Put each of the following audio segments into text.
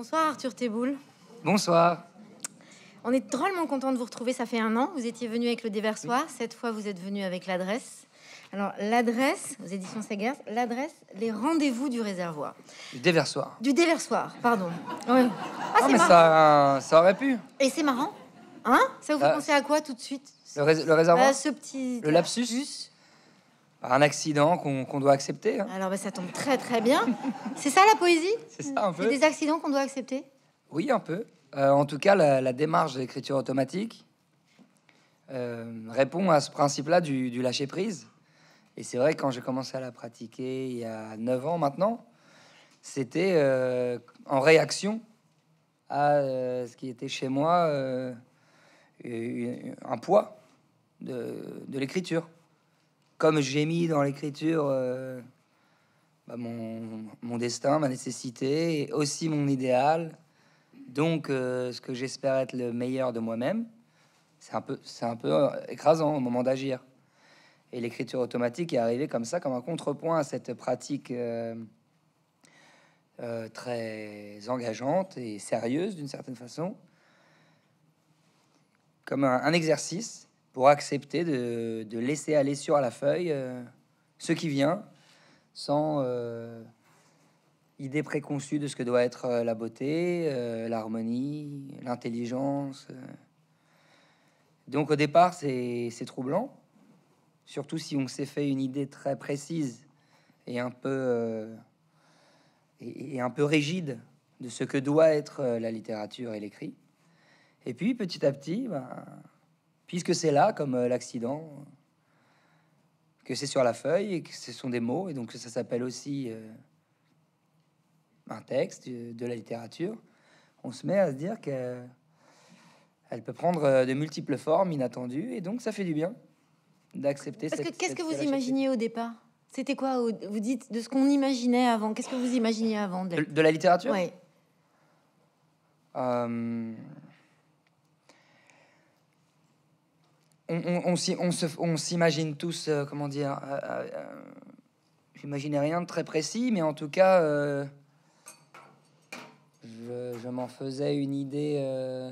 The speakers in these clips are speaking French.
Bonsoir Arthur Théboul. Bonsoir. On est drôlement content de vous retrouver. Ça fait un an. Vous étiez venu avec le déversoir. Cette fois, vous êtes venu avec l'adresse. Alors, l'adresse, aux éditions Sagers, l'adresse, les rendez-vous du réservoir. Du déversoir. Du déversoir, pardon. Ah, mais ça, euh, ça aurait pu. Et c'est marrant. Hein Ça vous fait euh, penser à quoi tout de suite Le, réservoir euh, Ce petit. Le lapsus un accident qu'on doit accepter. Hein. Alors, bah, ça tombe très très bien. C'est ça la poésie C'est ça un peu. des accidents qu'on doit accepter Oui, un peu. Euh, en tout cas, la, démarche de l'écriture automatique euh, répond à ce principe-là du, lâcher-prise. Et c'est vrai, quand j'ai commencé à la pratiquer il y a 9 ans maintenant, c'était euh, en réaction à ce qui était chez moi un poids de l'écriture comme j'ai mis dans l'écriture euh, bah, mon, destin, ma nécessité, et aussi mon idéal, donc euh, ce que j'espère être le meilleur de moi-même, c'est un peu, c'est un peu écrasant au moment d'agir. Et l'écriture automatique est arrivée comme ça, comme un contrepoint à cette pratique euh, très engageante et sérieuse d'une certaine façon, comme un, un exercice pour accepter de, de laisser aller sur la feuille euh, ce qui vient sans euh, idée préconçue de ce que doit être euh, la beauté, l'harmonie, l'intelligence. Donc au départ, c'est troublant, surtout si on s'est fait une idée très précise et un peu, et, un peu rigide de ce que doit être la littérature et l'écrit. Et puis petit à petit, ben, puisque c'est là, comme euh, l'accident, que c'est sur la feuille et que ce sont des mots, et donc ça s'appelle aussi euh, un texte euh, de la littérature, on se met à se dire que elle peut prendre de multiples formes inattendues, et donc ça fait du bien d'accepter. Parce que qu'est-ce que vous imaginiez au départ C'était quoi Vous dites de ce qu'on imaginait avant. Qu'est-ce que vous imaginiez avant de la, de la littérature Oui. Euh... on, s'imagine tous, euh, comment dire, euh, euh, j'imaginais rien de très précis, mais en tout cas, je, m'en faisais une idée,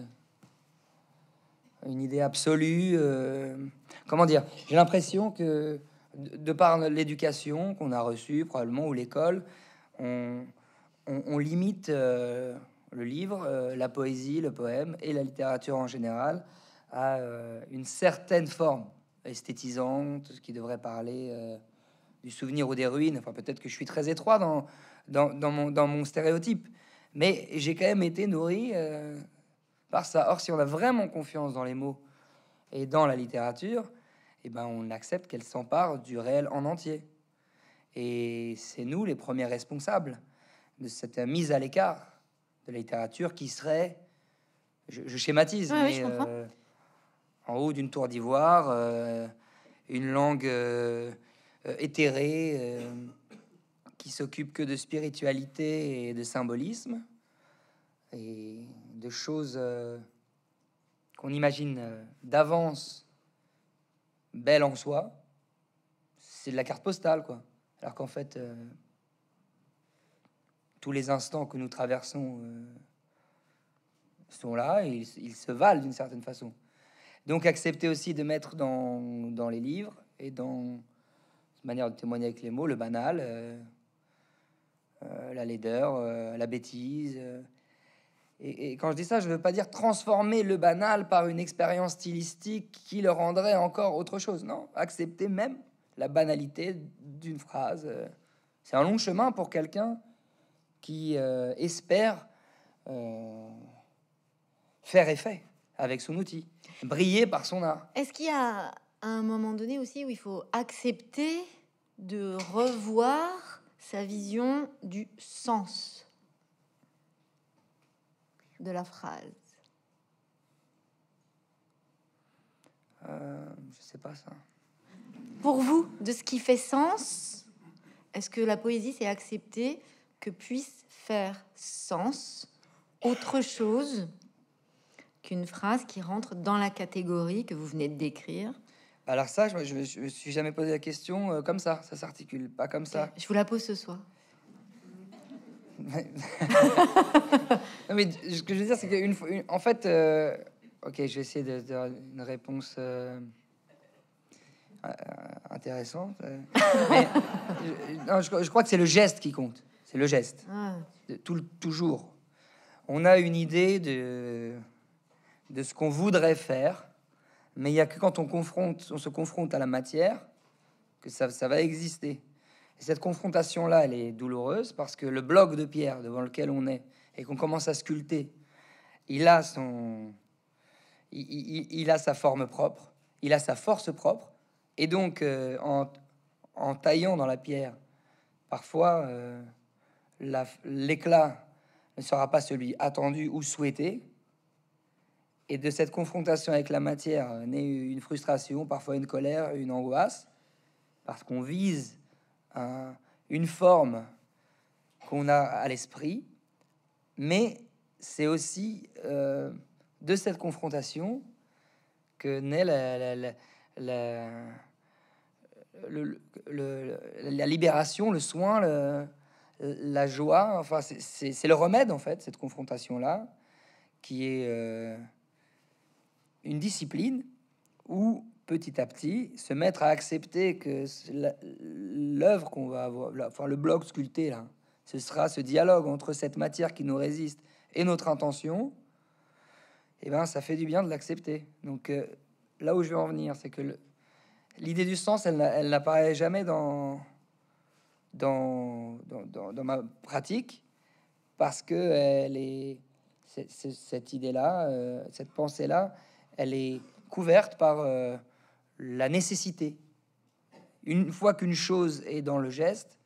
une idée absolue. comment dire, j'ai l'impression que de par l'éducation qu'on a reçue, probablement, ou l'école, on, limite le livre, la poésie, le poème et la littérature en général à euh, une certaine forme esthétisante, ce qui devrait parler euh, du souvenir ou des ruines. Enfin, peut-être que je suis très étroit dans, dans, mon, dans mon, stéréotype, mais j'ai quand même été nourri euh, par ça. Or, si on a vraiment confiance dans les mots et dans la littérature, eh ben, on accepte qu'elle s'empare du réel en entier. Et c'est nous les premiers responsables de cette mise à l'écart de la littérature qui serait, je, schématise, mais en haut d'une tour d'ivoire, euh, une langue euh, euh, éthérée qui s'occupe que de spiritualité et de symbolisme et de choses qu'on imagine d'avance belles en soi. C'est de la carte postale, quoi. Alors qu'en fait, tous les instants que nous traversons sont là et ils se valent d'une certaine façon. Donc accepter aussi de mettre dans, les livres et dans cette manière de témoigner avec les mots, le banal, euh, euh, la laideur, euh, la bêtise. Et, et, quand je dis ça, je ne veux pas dire transformer le banal par une expérience stylistique qui le rendrait encore autre chose. Non, accepter même la banalité d'une phrase. C'est un long chemin pour quelqu'un qui espère faire effet avec son outil, briller par son art. Est-ce qu'il y a un moment donné aussi où il faut accepter de revoir sa vision du sens de la phrase euh, Je sais pas ça. Pour vous, de ce qui fait sens, est-ce que la poésie, c'est accepter que puisse faire sens autre chose une phrase qui rentre dans la catégorie que vous venez de décrire Alors ça, je, ne me suis jamais posé la question euh, comme ça. Ça s'articule pas comme ça. Je vous la pose ce soir. mais ce que je veux dire, c'est qu'une fois, en fait, euh, ok, je vais essayer de, de une réponse euh, intéressante. je, je, crois que c'est le geste qui compte. C'est le geste. Ah. Tout, toujours. On a une idée de de ce qu'on voudrait faire, mais il n'y a que quand on, confronte, on se confronte à la matière que ça, va exister. cette confrontation-là, elle est douloureuse parce que le bloc de pierre devant lequel on est et qu'on commence à sculpter, il a son, il, a sa forme propre, il a sa force propre, et donc euh, en, taillant dans la pierre, parfois euh, l'éclat ne sera pas celui attendu ou souhaité, et de cette confrontation avec la matière euh, naît une frustration, parfois une colère, une angoisse, parce qu'on vise une forme qu'on a à l'esprit, mais c'est aussi euh, de cette confrontation que naît la, la, la, libération, le soin, le, la joie. Enfin, c'est le remède en fait, cette confrontation là, qui est euh, une discipline où petit à petit se mettre à accepter que l'œuvre qu'on va avoir, enfin le bloc sculpté là, ce sera ce dialogue entre cette matière qui nous résiste et notre intention, et eh ben ça fait du bien de l'accepter. Donc euh, là où je veux en venir, c'est que l'idée du sens, elle, n'apparaît jamais dans dans, dans, ma pratique, parce que elle est, cette idée-là, euh, cette pensée-là, elle est couverte par euh, la nécessité. Une fois qu'une chose est dans le geste,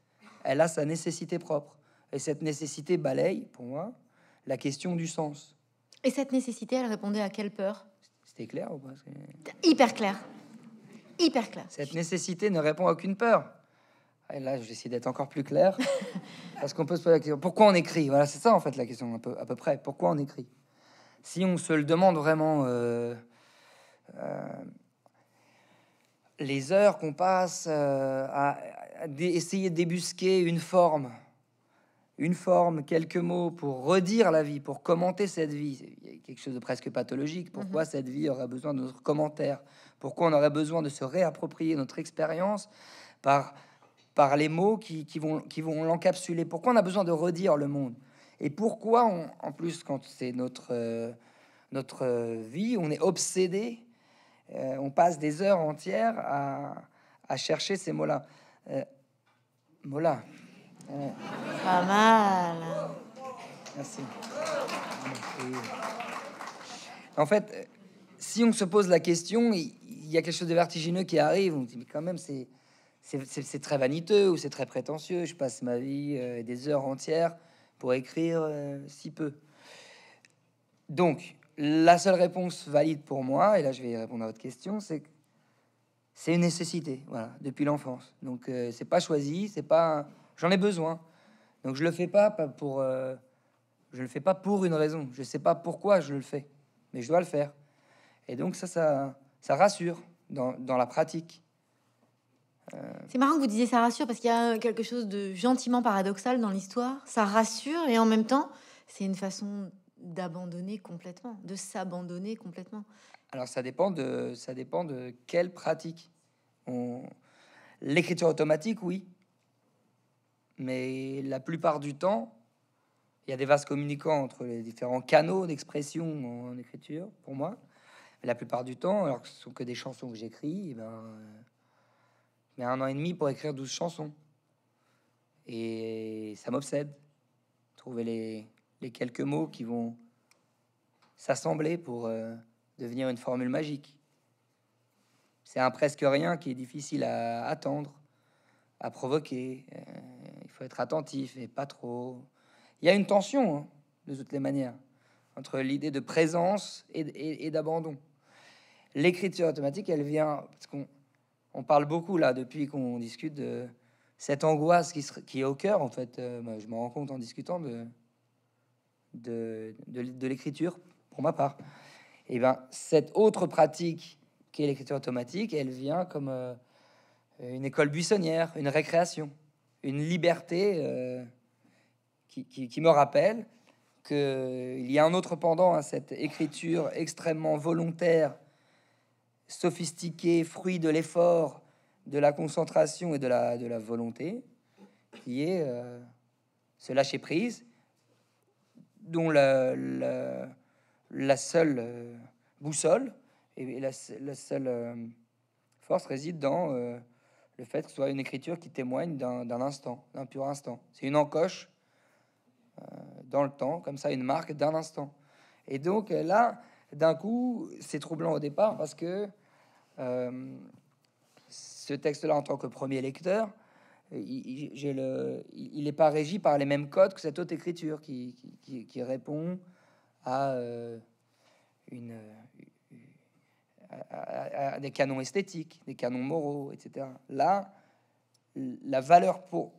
elle a sa nécessité propre. Et cette nécessité balaye, pour moi, la question du sens. Et cette nécessité, elle répondait à quelle peur C'était clair ou pas Hyper clair. Hyper clair. Cette nécessité ne répond à aucune peur. Et là, j'essaie d'être encore plus clair. parce qu'on peut se poser pourquoi on écrit Voilà, c'est ça en fait la question, un peu, à peu près. Pourquoi on écrit si on se le demande vraiment, euh, euh, les heures qu'on passe euh, à, essayer de débusquer une forme, une forme, quelques mots pour redire la vie, pour commenter cette vie, il y a quelque chose de presque pathologique. Pourquoi mhm. cette vie aurait besoin de notre commentaire Pourquoi on aurait besoin de se réapproprier notre expérience par, les mots qui, vont, qui vont l'encapsuler Pourquoi on a besoin de redire le monde et pourquoi, en plus, quand c'est notre, euh, notre euh, vie, on est obsédé, euh, on passe des heures entières à, à chercher ces mots-là. Euh, mots-là. Pas mal. Merci. En fait, si on se pose la question, il y a quelque chose de vertigineux qui arrive. On dit, mais quand même, c'est très vaniteux ou c'est très prétentieux. Je passe ma vie des heures entières pour écrire euh, si peu Donc, la seule réponse valide pour moi, et là je vais répondre à votre question, c'est que c'est une nécessité, voilà, depuis l'enfance. Donc, euh, c'est pas choisi, c'est pas. J'en ai besoin. Donc, je le fais pas pour. Euh, je le fais pas pour une raison. Je sais pas pourquoi je le fais, mais je dois le faire. Et donc, ça, ça, ça rassure dans, dans la pratique. Euh, c'est marrant que vous disiez ça rassure parce qu'il y a quelque chose de gentiment paradoxal dans l'histoire. Ça rassure et en même temps, c'est une façon d'abandonner complètement, de s'abandonner complètement. Alors ça dépend de ça dépend de quelle pratique. L'écriture automatique, oui, mais la plupart du temps, il y a des vases communicants entre les différents canaux d'expression en écriture. Pour moi, la plupart du temps, alors que ce sont que des chansons que j'écris, eh ben euh, mais un an et demi pour écrire 12 chansons. Et ça m'obsède. Trouver les, quelques mots qui vont s'assembler pour euh, devenir une formule magique. C'est un presque rien qui est difficile à attendre, à provoquer. Euh, il faut être attentif et pas trop. Il y a une tension, hein, de toutes les manières, entre l'idée de présence et, et d'abandon. L'écriture automatique, elle vient parce qu'on on parle beaucoup là depuis qu'on discute de cette angoisse qui, qui est au cœur en fait. Euh, je me rends compte en discutant de de, l'écriture pour ma part. Et eh ben cette autre pratique qui est l'écriture automatique, elle vient comme euh, une école buissonnière, une récréation, une liberté euh, qui, qui, me rappelle qu'il y a un autre pendant à cette écriture extrêmement volontaire sophistiqué, fruit de l'effort, de la concentration et de la, de la volonté, qui est euh, ce lâcher-prise, dont la, la, seule euh, boussole et la, la seule euh, force réside dans euh, le fait que ce soit une écriture qui témoigne d'un instant, d'un pur instant. C'est une encoche dans le temps, comme ça, une marque d'un instant. Et donc là, d'un coup, c'est troublant au départ parce que euh, ce texte-là, en tant que premier lecteur, il, le, il n'est pas régi par les mêmes codes que cette autre écriture qui, répond à euh, une euh, des canons esthétiques, des canons moraux, etc. Là, la valeur pour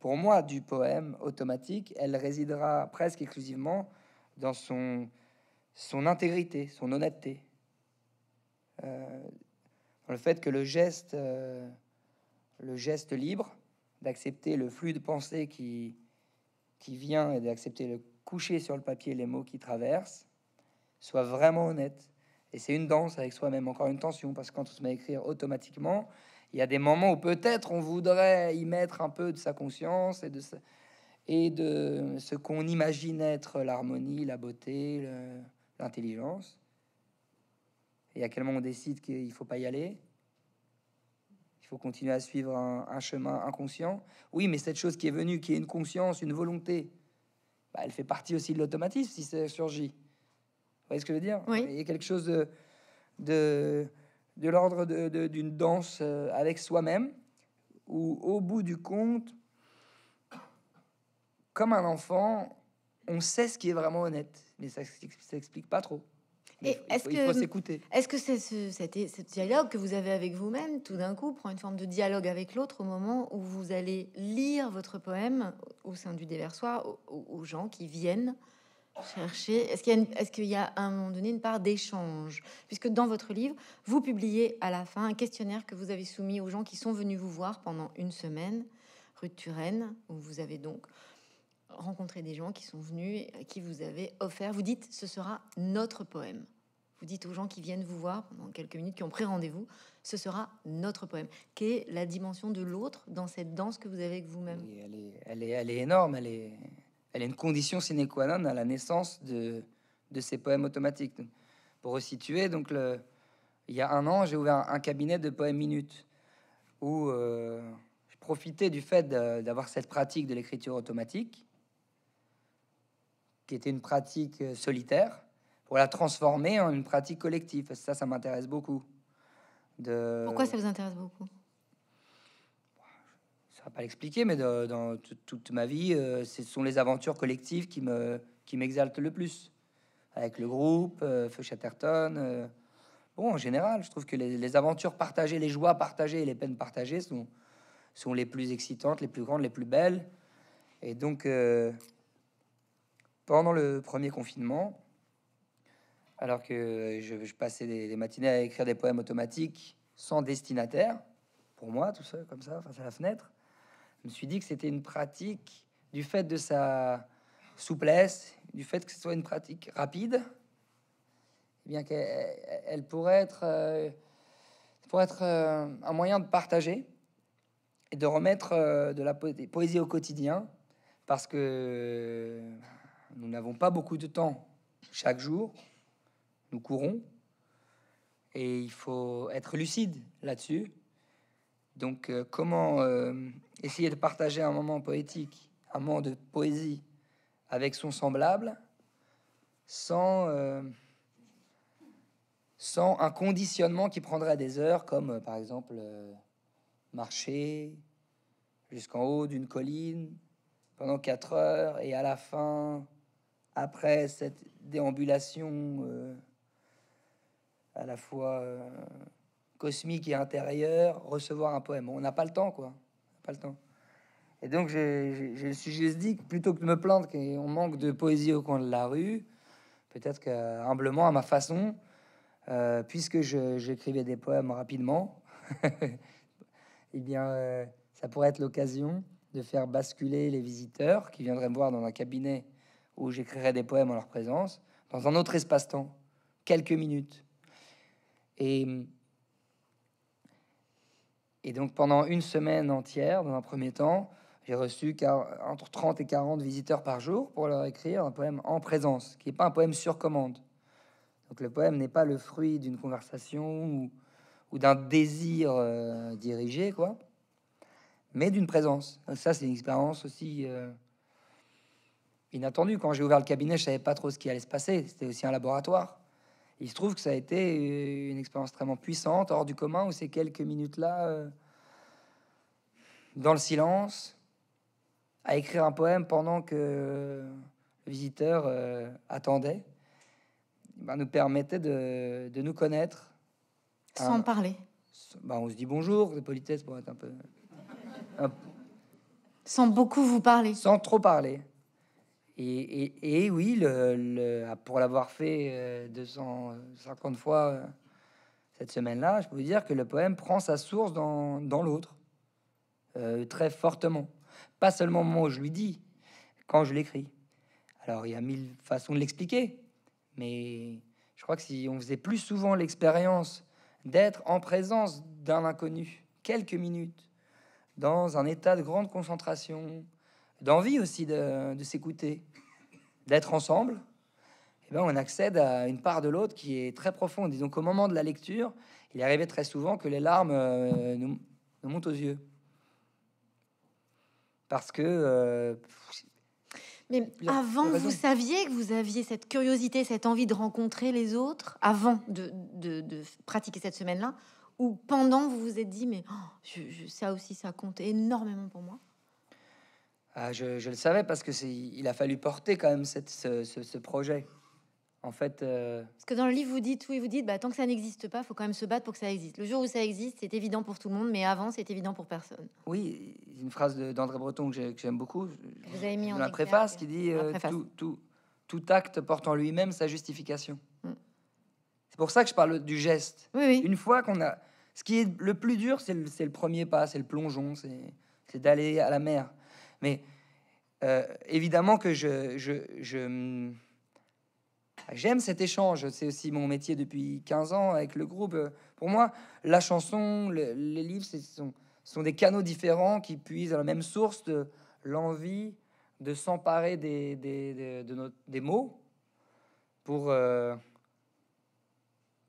pour moi du poème automatique, elle résidera presque exclusivement dans son son intégrité, son honnêteté. Euh, le fait que le geste, euh, le geste libre, d'accepter le flux de pensée qui, qui vient et d'accepter le coucher sur le papier les mots qui traversent, soit vraiment honnête. Et c'est une danse avec soi-même, encore une tension, parce que quand on se met à écrire automatiquement, il y a des moments où peut-être on voudrait y mettre un peu de sa conscience et de, et de ce qu'on imagine être l'harmonie, la beauté, l'intelligence et à quel moment on décide qu'il ne faut pas y aller. Il faut continuer à suivre un, chemin inconscient. Oui, mais cette chose qui est venue, qui est une conscience, une volonté, bah, elle fait partie aussi de l'automatisme si ça surgit. Vous voyez ce que je veux dire Il y a quelque chose de, de, de l'ordre d'une danse euh, avec soi-même, où au bout du compte, comme un enfant, on sait ce qui est vraiment honnête, mais ça ne s'explique pas trop. Est-ce que Est-ce que c'est ce, dialogue que vous avez avec vous-même, tout d'un coup, prend une forme de dialogue avec l'autre au moment où vous allez lire votre poème au sein du déversoir aux, gens qui viennent chercher Est-ce qu'il y, a y a à un moment donné une part d'échange Puisque dans votre livre, vous publiez à la fin un questionnaire que vous avez soumis aux gens qui sont venus vous voir pendant une semaine, rue de Turenne, où vous avez donc rencontrer des gens qui sont venus qui vous avez offert. Vous dites, ce sera notre poème. Vous dites aux gens qui viennent vous voir pendant quelques minutes, qui ont pris rendez-vous, ce sera notre poème. Quelle est la dimension de l'autre dans cette danse que vous avez avec vous-même elle, est, elle, est, énorme, elle est, elle est une condition sine qua non à la naissance de, de ces poèmes automatiques. pour resituer, donc il y a un an, j'ai ouvert un cabinet de poèmes minutes où euh, je profitais du fait d'avoir cette pratique de l'écriture automatique qui était une pratique euh, solitaire, pour la transformer en une pratique collective. Ça, ça m'intéresse beaucoup. De... Pourquoi ça vous intéresse beaucoup Ça va pas l'expliquer, mais dans toute ma vie, euh, ce sont les aventures collectives qui me qui m'exaltent le plus. Avec le groupe, euh, Feu euh, bon, en général, je trouve que les, aventures partagées, les joies partagées les peines partagées sont, sont les plus excitantes, les plus grandes, les plus belles. Et donc, pendant le premier confinement, alors que je, passais des, matinées à écrire des poèmes automatiques sans destinataire, pour moi, tout seul, comme ça, face à la fenêtre, je me suis dit que c'était une pratique du fait de sa souplesse, du fait que ce soit une pratique rapide, eh bien qu'elle elle pourrait être, euh, être euh, un moyen de partager et de remettre euh, de la poésie au quotidien, parce que nous n'avons pas beaucoup de temps chaque jour. Nous courons. Et il faut être lucide là-dessus. Donc euh, comment euh, essayer de partager un moment poétique, un moment de poésie avec son semblable, sans, euh, sans un conditionnement qui prendrait des heures, comme par exemple marcher jusqu'en haut d'une colline pendant quatre heures et à la fin après cette déambulation euh, à la fois euh, cosmique et intérieure, recevoir un poème. On n'a pas le temps, quoi. Pas le temps. Et donc, j'ai suis sujet dit que plutôt que de me plaindre qu'on manque de poésie au coin de la rue, peut-être que humblement, à ma façon, euh, puisque j'écrivais des poèmes rapidement, eh bien, ça pourrait être l'occasion de faire basculer les visiteurs qui viendraient me voir dans un cabinet où j'écrirai des poèmes en leur présence, dans un autre espace-temps, quelques minutes. Et, et donc pendant une semaine entière, dans un premier temps, j'ai reçu entre 30 et 40 visiteurs par jour pour leur écrire un poème en présence, qui n'est pas un poème sur commande. Donc le poème n'est pas le fruit d'une conversation ou, d'un désir euh, dirigé, quoi, mais d'une présence. ça, c'est une expérience aussi euh, inattendu. Quand j'ai ouvert le cabinet, je savais pas trop ce qui allait se passer. C'était aussi un laboratoire. Il se trouve que ça a été euh, une expérience extrêmement puissante, hors du commun, où ces quelques minutes-là, euh, dans le silence, à écrire un poème pendant que euh, le visiteur attendait, ben, nous permettait de, nous connaître. Sans parler. Ben, on se dit bonjour, de politesse pour être un peu... sans beaucoup vous parler. Sans trop parler. Et, oui, pour l'avoir fait 250 euh, fois euh, cette semaine-là, je peux vous dire que le poème prend sa source dans, l'autre, euh, très fortement. Pas seulement moi, je lui dis, quand je l'écris. Alors, il y a mille façons de l'expliquer, mais je crois que si on faisait plus souvent l'expérience d'être en présence d'un inconnu, quelques minutes, dans un état de grande concentration, d'envie aussi de, s'écouter, d'être ensemble, eh bien, on accède à une part de l'autre qui est très profonde. Et donc, au moment de la lecture, il arrivait très souvent que les larmes euh, nous, montent aux yeux. Parce que. Euh, mais avant, vous saviez que vous aviez cette curiosité, cette envie de rencontrer les autres, avant de, pratiquer cette semaine-là, ou pendant, vous vous êtes dit, mais oh, ça aussi, ça compte énormément pour moi ah, je, le savais parce que il a fallu porter quand même ce, projet. En fait, euh, parce que dans le livre vous dites oui, vous dites bah, tant que ça n'existe pas, faut quand même se battre pour que ça existe. Le jour où ça existe, c'est évident pour tout le monde, mais avant, c'est évident pour personne. Oui, une phrase d'André Breton que j'aime beaucoup. Vous avez mis en la préface qui dit euh, Tout, acte porte en lui-même sa justification. Mm. C'est pour ça que je parle du geste. Oui, Une fois qu'on a, ce qui est le plus dur, c'est le premier pas, c'est le plongeon, c'est d'aller à la mer. Mais euh, évidemment que je, ah, j'aime cet échange. C'est aussi mon métier depuis 15 ans avec le groupe. Pour moi, la chanson, les livres, ce sont, des canaux différents qui puisent à la même source de l'envie de s'emparer des, des, de des, mots pour, euh,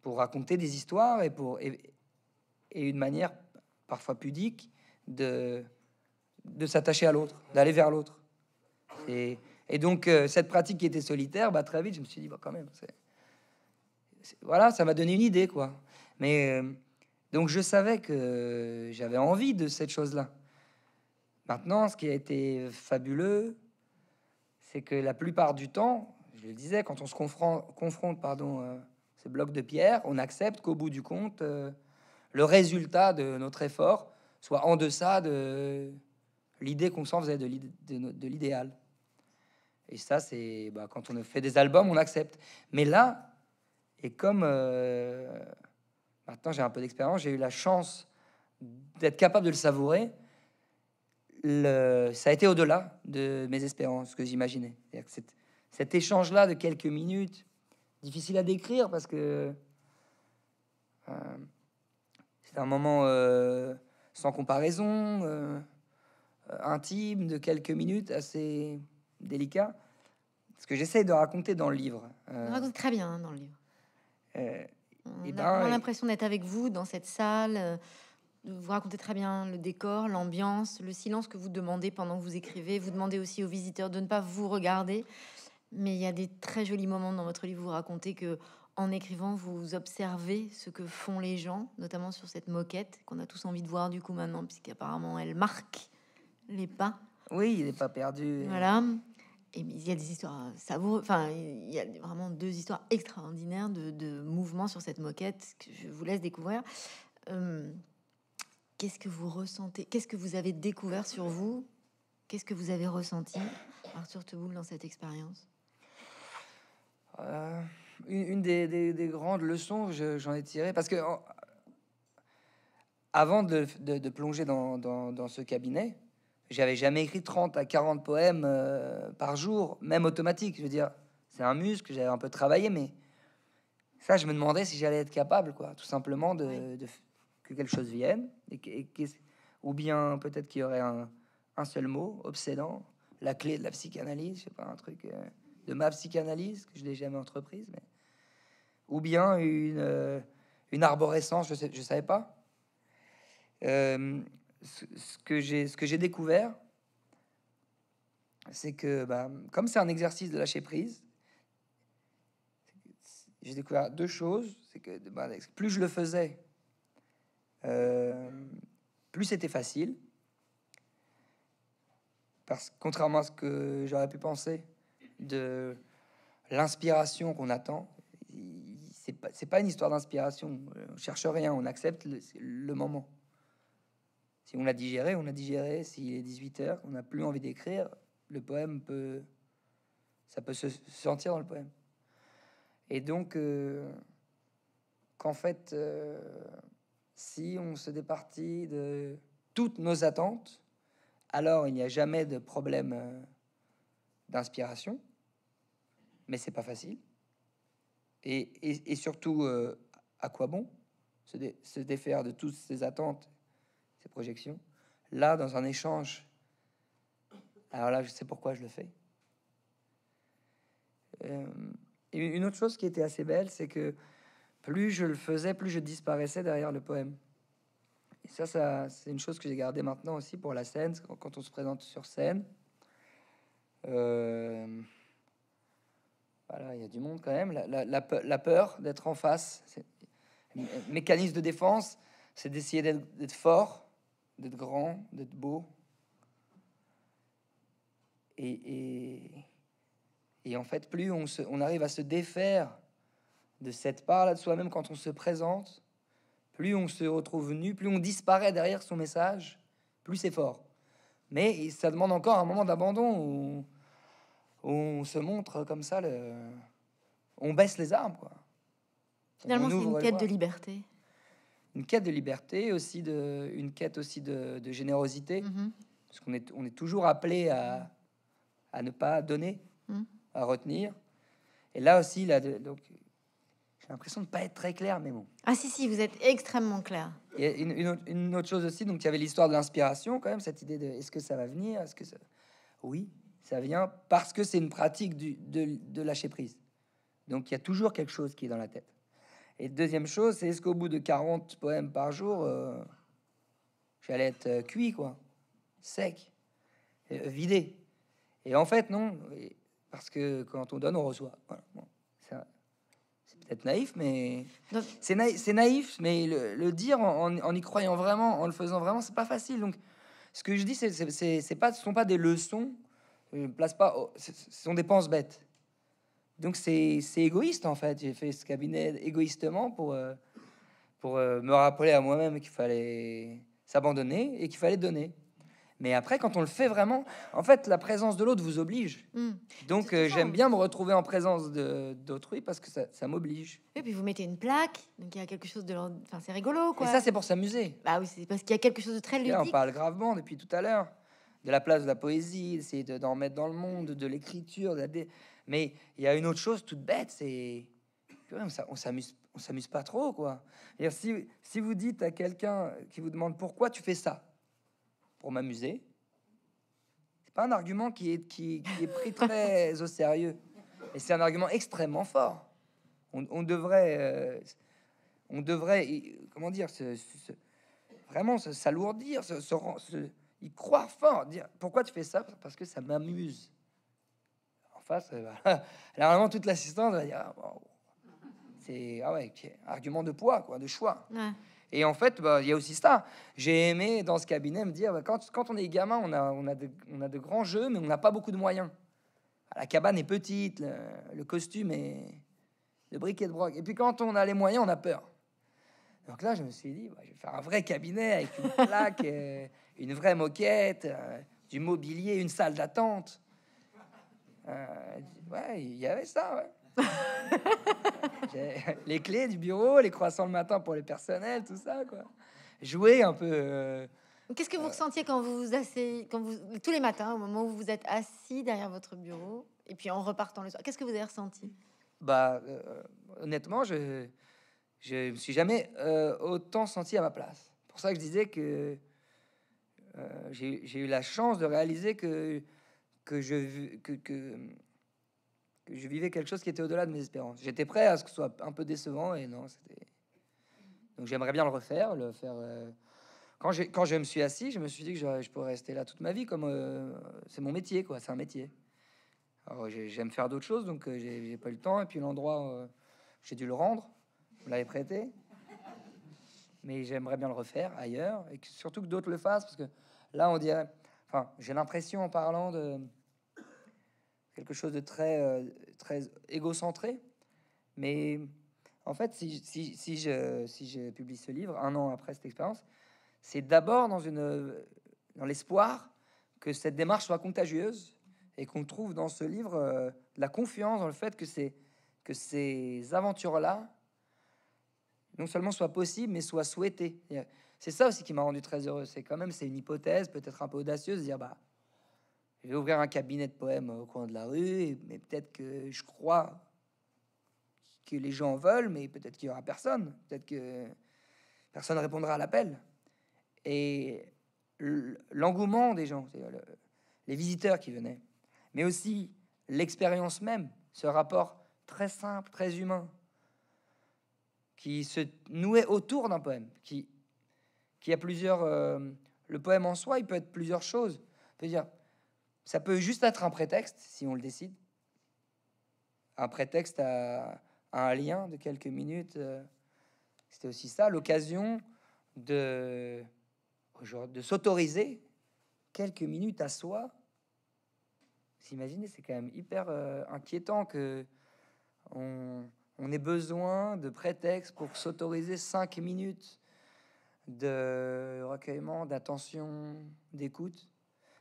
pour raconter des histoires et, pour, et une manière parfois pudique de de s'attacher à l'autre, d'aller vers l'autre. Et, donc, euh, cette pratique qui était solitaire, bah, très vite, je me suis dit, bah, quand même, voilà, ça m'a donné une idée, quoi. Mais euh, donc, je savais que j'avais envie de cette chose-là. Maintenant, ce qui a été fabuleux, c'est que la plupart du temps, je le disais, quand on se confronte, confronte pardon, euh, ces blocs de pierre, on accepte qu'au bout du compte, le résultat de notre effort soit en deçà de, l'idée qu'on s'en faisait de l'idéal. Et ça, c'est bah, quand on fait des albums, on accepte. Mais là, et comme euh, maintenant j'ai un peu d'expérience, j'ai eu la chance d'être capable de le savourer. ça a été au-delà de mes espérances, que j'imaginais. Cet, échange-là de quelques minutes, difficile à décrire parce que euh, c'est un moment euh, sans comparaison. Euh, intime de quelques minutes, assez délicat. Ce que j'essaie de raconter dans le livre. Euh, on raconte très bien hein, dans le livre. Euh, on eh a ben, l'impression d'être avec vous dans cette salle. Vous racontez très bien le décor, l'ambiance, le silence que vous demandez pendant que vous écrivez. Vous demandez aussi aux visiteurs de ne pas vous regarder. Mais il y a des très jolis moments dans votre livre. Vous racontez que, en écrivant, vous observez ce que font les gens, notamment sur cette moquette qu'on a tous envie de voir du coup maintenant, puisqu'apparemment elle marque les pas. Oui, il n'est pas perdu. Voilà. Et il y a des histoires savoureuses. Enfin, il y a vraiment deux histoires extraordinaires de, de mouvements sur cette moquette que je vous laisse découvrir. Euh, qu'est-ce que vous ressentez Qu'est-ce que vous avez découvert sur vous Qu'est-ce que vous avez ressenti, surtout vous, dans cette expérience euh, Une, des, des, grandes leçons j'en ai tiré, parce que avant de, de, plonger dans, dans, ce cabinet, j'avais jamais écrit 30 à 40 poèmes euh, par jour, même automatique. Je veux dire, c'est un muscle, j'avais un peu travaillé, mais ça, je me demandais si j'allais être capable, quoi, tout simplement, de, que quelque chose vienne, et, ou bien peut-être qu'il y aurait un, seul mot obsédant, la clé de la psychanalyse, je sais pas, un truc euh, de ma psychanalyse que je n'ai jamais entreprise, mais ou bien une, euh, une arborescence, je, sais, je savais pas. Euh, ce, ce que j'ai découvert, c'est que bah, comme c'est un exercice de lâcher prise, j'ai découvert deux choses. C'est que bah, plus je le faisais, euh, plus c'était facile. Parce que contrairement à ce que j'aurais pu penser de l'inspiration qu'on attend, c'est pas, pas une histoire d'inspiration. On cherche rien, on accepte le moment. Si on l'a digéré, on a digéré. S'il est 18h, on n'a plus envie d'écrire, le poème peut. Ça peut se sentir dans le poème. Et donc, euh, qu'en fait, euh, si on se départit de toutes nos attentes, alors il n'y a jamais de problème euh, d'inspiration. Mais c'est pas facile. Et, surtout, à quoi bon se, se défaire de toutes ces attentes projection, Là, dans un échange, alors là, je sais pourquoi je le fais. Euh, une autre chose qui était assez belle, c'est que plus je le faisais, plus je disparaissais derrière le poème. Et ça, c'est une chose que j'ai gardé maintenant aussi pour la scène, quand on se présente sur scène. Euh, voilà, il y a du monde quand même. La, la peur d'être en face, mécanisme de défense, c'est d'essayer d'être fort, d'être grand, d'être beau. Et, et, en fait, plus on, se, arrive à se défaire de cette part-là de soi-même quand on se présente, plus on se retrouve nu, plus on disparaît derrière son message, plus c'est fort. Mais ça demande encore un moment d'abandon où, on se montre comme ça, le... on baisse les armes. Quoi. Finalement, c'est une quête de liberté une quête de liberté, aussi de, une quête aussi de, de générosité, mhm. parce qu'on est, on est toujours appelé à, à ne pas donner, mhm. à retenir. Et là aussi, là, donc, j'ai l'impression de pas être très clair, mais bon. Ah si, si, vous êtes extrêmement clair. Et une, une autre chose aussi, donc il y avait l'histoire de l'inspiration quand même, cette idée de est-ce que ça va venir, est-ce que Oui, ça vient parce que c'est une pratique du, de, de lâcher prise. Donc il y a toujours quelque chose qui est dans la tête. Et deuxième chose, c'est est-ce qu'au bout de 40 poèmes par jour, euh, j'allais être euh, cuit, quoi, sec, euh, vidé. Et en fait, non, parce que quand on donne, on reçoit. Voilà. c'est peut-être naïf, mais c'est naïf, naïf, mais le, dire en, y croyant vraiment, en le faisant vraiment, c'est pas facile. Donc, ce que je dis, c'est pas, ce sont pas des leçons. Je place pas, ce sont des penses bêtes. Donc c'est égoïste en fait. J'ai fait ce cabinet égoïstement pour, euh, pour euh, me rappeler à moi-même qu'il fallait s'abandonner et qu'il fallait donner. Mais après, quand on le fait vraiment, en fait, la présence de l'autre vous oblige. Mm. Donc, euh, j'aime bien me retrouver en présence d'autrui parce que ça, ça m'oblige. Et puis, vous mettez une plaque, donc il y a quelque chose de. Enfin, c'est rigolo, quoi. Et ça, c'est pour s'amuser. Bah oui, c'est parce qu'il y a quelque chose de très ludique. on parle gravement depuis tout à l'heure de la place de la poésie, d'essayer d'en mettre dans le monde, de l'écriture, de la. Dé mais il y a une autre chose toute bête, c'est on s'amuse, on s'amuse pas trop, quoi. Si, si vous dites à quelqu'un qui vous demande pourquoi tu fais ça, pour m'amuser, c'est pas un argument qui est, qui, est pris très au sérieux. Et c'est un argument extrêmement fort. On, devrait, on devrait, euh, comment dire, vraiment s'alourdir, ce se, y croire fort. Dire pourquoi tu fais ça Parce que ça m'amuse face, euh, vraiment toute l'assistance, va dire, ah, c'est ah ouais, argument de poids, quoi, de choix. Et en fait, bah, il y a aussi ça. J'ai aimé dans ce cabinet me dire, bah, quand, on est gamin, on a, on, a de, on a de grands jeux, mais on n'a pas beaucoup de moyens. Ah, la cabane est petite, le, costume est de briquet de broc. Et puis quand on a les moyens, on a peur. Donc là, je me suis dit, bah, je vais faire un vrai cabinet avec une plaque, euh, une vraie moquette, euh, du mobilier, une salle d'attente. Euh, ouais, il y avait ça, ouais. les clés du bureau, les croissants le matin pour le personnel, tout ça, quoi. Jouer un peu. Euh, qu'est-ce que vous euh, ressentiez quand vous vous asseyez, quand vous tous les matins, au moment où vous êtes assis derrière votre bureau, et puis en repartant le soir, qu'est-ce que vous avez ressenti Bah, honnêtement, je je me suis jamais autant senti à ma place. Pour ça que je disais que j'ai eu la chance de réaliser que que je, que, que, je vivais quelque chose qui était au-delà de mes espérances. J'étais prêt à ce que ce soit un peu décevant et non, c'était. Donc j'aimerais bien le refaire, le faire. Euh, quand, je, quand je me suis assis, je me suis dit que je, je pourrais rester là toute ma vie, comme euh, c'est mon métier, quoi. C'est un métier. Alors j'aime faire d'autres choses, donc euh, j'ai pas eu le temps. Et puis l'endroit, j'ai dû le rendre. Vous l'avez prêté. Mais j'aimerais bien le refaire ailleurs, et surtout que d'autres le fassent, parce que là, on dirait. Enfin, j'ai l'impression en parlant de quelque chose de très, euh, très égocentré. Mais en fait, si, je, si je publie ce livre un an après cette expérience, c'est d'abord dans, une, dans l'espoir que cette démarche soit contagieuse et qu'on trouve dans ce livre euh, la confiance dans le fait que, que ces aventures-là, non seulement soient possibles, mais soient souhaitées. Euh, c'est ça aussi qui m'a rendu très heureux. C'est quand même c'est une hypothèse, peut-être un peu audacieuse, de dire bah, je vais ouvrir un cabinet de poèmes au coin de la rue, mais peut-être que je crois que les gens veulent, mais peut-être qu'il y aura personne. Peut-être que personne répondra à l'appel. Et l'engouement des gens, les visiteurs qui venaient, mais aussi l'expérience même, ce rapport très simple, très humain, qui se nouait autour d'un poème, qui, qui a plusieurs... Euh, le poème en soi, il peut être plusieurs choses. On peut dire, ça peut juste être un prétexte, si on le décide. Un prétexte à, un lien de quelques minutes. Euh, c'était aussi ça, l'occasion de, de s'autoriser quelques minutes à soi. Vous imaginez, c'est quand même hyper euh, inquiétant que on, on, ait besoin de prétexte pour s'autoriser cinq minutes de recueillement, d'attention, d'écoute.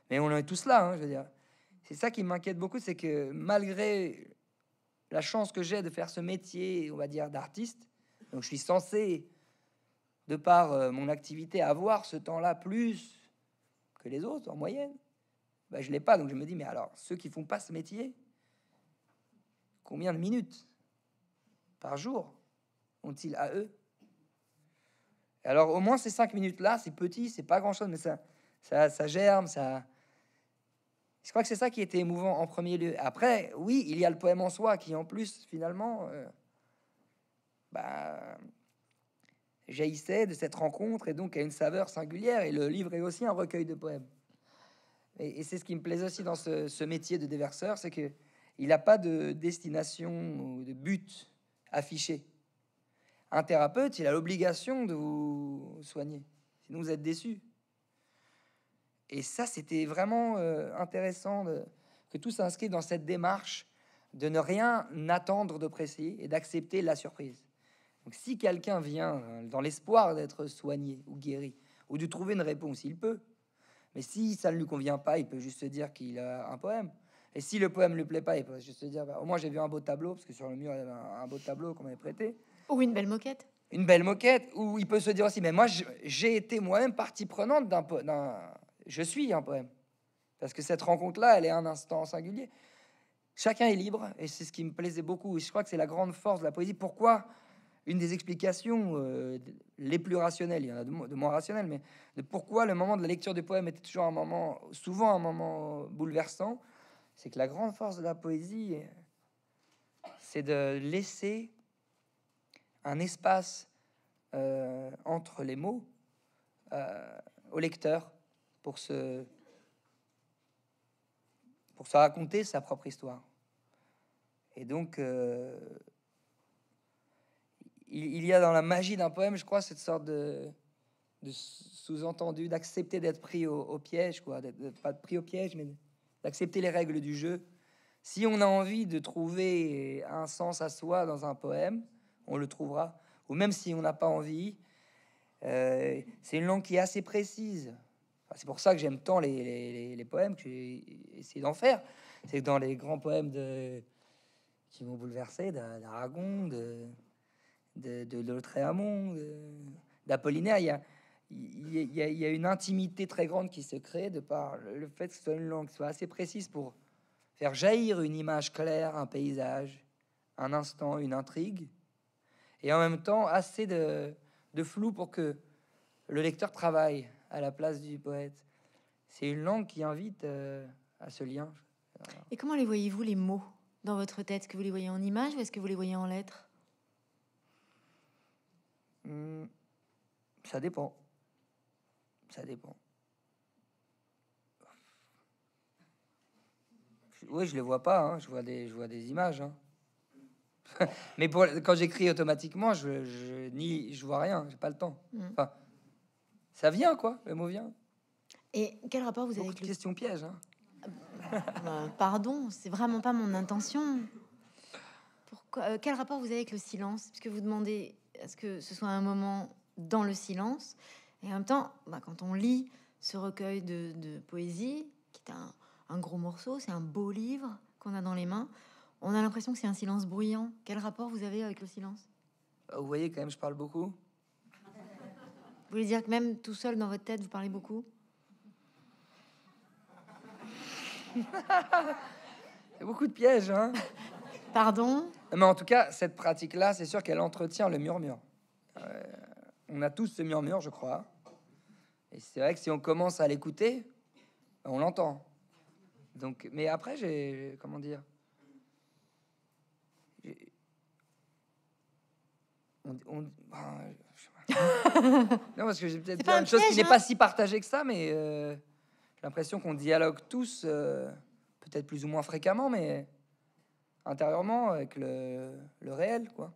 Mais on est tous là, hein, je veux dire. C'est ça qui m'inquiète beaucoup, c'est que malgré la chance que j'ai de faire ce métier, on va dire, d'artiste, donc je suis censé, de par euh, mon activité, avoir ce temps-là plus que les autres en moyenne. Ben, je l'ai pas, donc je me dis, mais alors, ceux qui font pas ce métier, combien de minutes par jour ont-ils à eux Alors, au moins, ces cinq minutes-là, c'est petit, c'est pas grand-chose, mais ça, ça, ça germe, ça, je crois que c'est ça qui était émouvant en premier lieu. Après, oui, il y a le poème en soi qui, en plus, finalement, euh, bah, jaillissait de cette rencontre et donc a une saveur singulière. Et le livre est aussi un recueil de poèmes. Et, c'est ce qui me plaît aussi dans ce, ce métier de déverseur, c'est que il n'a pas de destination ou de but affiché. Un thérapeute, il a l'obligation de vous soigner. Sinon, vous êtes déçus. Et ça, c'était vraiment euh, intéressant de, que tout s'inscrit dans cette démarche de ne rien attendre de précis et d'accepter la surprise. Donc, si quelqu'un vient euh, dans l'espoir d'être soigné ou guéri ou de trouver une réponse, il peut. Mais si ça ne lui convient pas, il peut juste se dire qu'il a un poème. Et si le poème ne lui plaît pas, il peut juste se dire bah, au moins j'ai vu un beau tableau, parce que sur le mur, il y avait un, beau tableau qu'on m'avait prêté. Ou une belle moquette. Une belle moquette. Ou il peut se dire aussi mais moi, j'ai été moi-même partie prenante d'un je suis un poème. Parce que cette rencontre-là, elle est un instant singulier. Chacun est libre, et c'est ce qui me plaisait beaucoup. je crois que c'est la grande force de la poésie. Pourquoi Une des explications euh, les plus rationnelles, il y en a de, moins rationnelles, mais de pourquoi le moment de la lecture du poème était toujours un moment, souvent un moment bouleversant, c'est que la grande force de la poésie, c'est de laisser un espace euh, entre les mots euh, au lecteur pour se, pour se raconter sa propre histoire. Et donc, euh, il, y a dans la magie d'un poème, je crois, cette sorte de, sous-entendu d'accepter d'être pris au, piège, quoi, d'être, pas pris au piège, mais d'accepter les règles du jeu. Si on a envie de trouver un sens à soi dans un poème, on le trouvera. Ou même si on n'a pas envie, euh, c'est une langue qui est assez précise. Ah, c'est pour ça que j'aime tant les, poèmes que j'ai essayé d'en faire. C'est que dans les grands poèmes de, qui m'ont bouleversé, d'Aragon, de, de, d'Apollinaire, il y a, une intimité très grande qui se crée de par le fait que ce soit une langue soit assez précise pour faire jaillir une image claire, un paysage, un instant, une intrigue, et en même temps assez de flou pour que le lecteur travaille à la place du poète. C'est une langue qui invite euh, à ce lien. Et comment les voyez-vous, les mots, dans votre tête que vous les voyez en images ou est-ce que vous les voyez en lettres hmm, Ça dépend. Ça dépend. Oui, je les vois pas. Hein. Je, vois des, je des images. Hein. Mais pour, quand j'écris automatiquement, je, je, je vois rien. J'ai pas le temps. Hmm. Enfin, ça vient, quoi. Le mot vient. Et quel rapport vous avez avec le... questions hein. euh, bah, pardon, c'est vraiment pas mon intention. Pourquoi, euh, quel rapport vous avez avec le silence Puisque vous demandez à ce que ce soit un moment dans le silence. Et en même temps, bah, quand on lit ce recueil de, poésie, qui est un gros morceau, c'est un beau livre qu'on a dans les mains, on a l'impression que c'est un silence bruyant. Quel rapport vous avez avec le silence euh, Vous voyez, quand même, je parle beaucoup. Vous voulez dire que même tout seul dans votre tête, vous parlez beaucoup beaucoup de pièges, hein Pardon Mais en tout cas, cette pratique-là, c'est sûr qu'elle entretient le murmure. Euh, on a tous ce murmure, je crois. Et c'est vrai que si on commence à l'écouter, on l'entend. Donc, mais après, j'ai comment dire on, non, parce que j'ai peut-être une chose qui n'est pas hein. si partagée que ça, mais euh, j'ai l'impression qu'on dialogue tous, euh, peut-être plus ou moins fréquemment, mais intérieurement avec le, le, réel, quoi.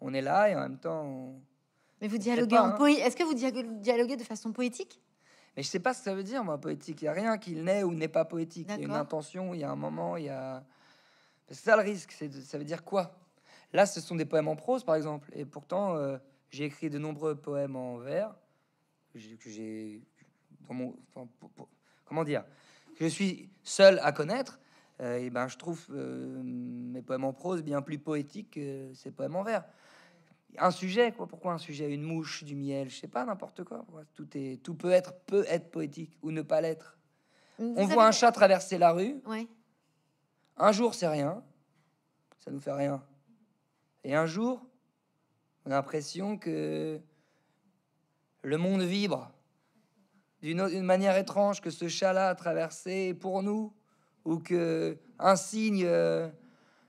On est là et en même temps. Mais vous dialoguez en hein. poésie. Est-ce que vous dialoguez de façon poétique Mais je sais pas ce que ça veut dire, moi, poétique. Il n'y a rien qui n'est ou n'est pas poétique. Il y a une intention, il y a un moment, il y a. C'est ça le risque. C'est Ça veut dire quoi Là, ce sont des poèmes en prose, par exemple, et pourtant. Euh, j'ai écrit de nombreux poèmes en vers que j'ai comment dire je suis seul à connaître. Euh, et ben, je trouve euh, mes poèmes en prose bien plus poétiques que ces poèmes en vers. Un sujet, quoi Pourquoi un sujet Une mouche, du miel, je sais pas, n'importe quoi, Tout est, tout peut être, peut être poétique ou ne pas l'être. On voit un chat traverser la rue. Ouais. Un jour, c'est rien. Ça nous fait rien. Et un jour, on a l'impression que le monde vibre d'une manière étrange que ce chat-là a traversé pour nous, ou que un signe euh,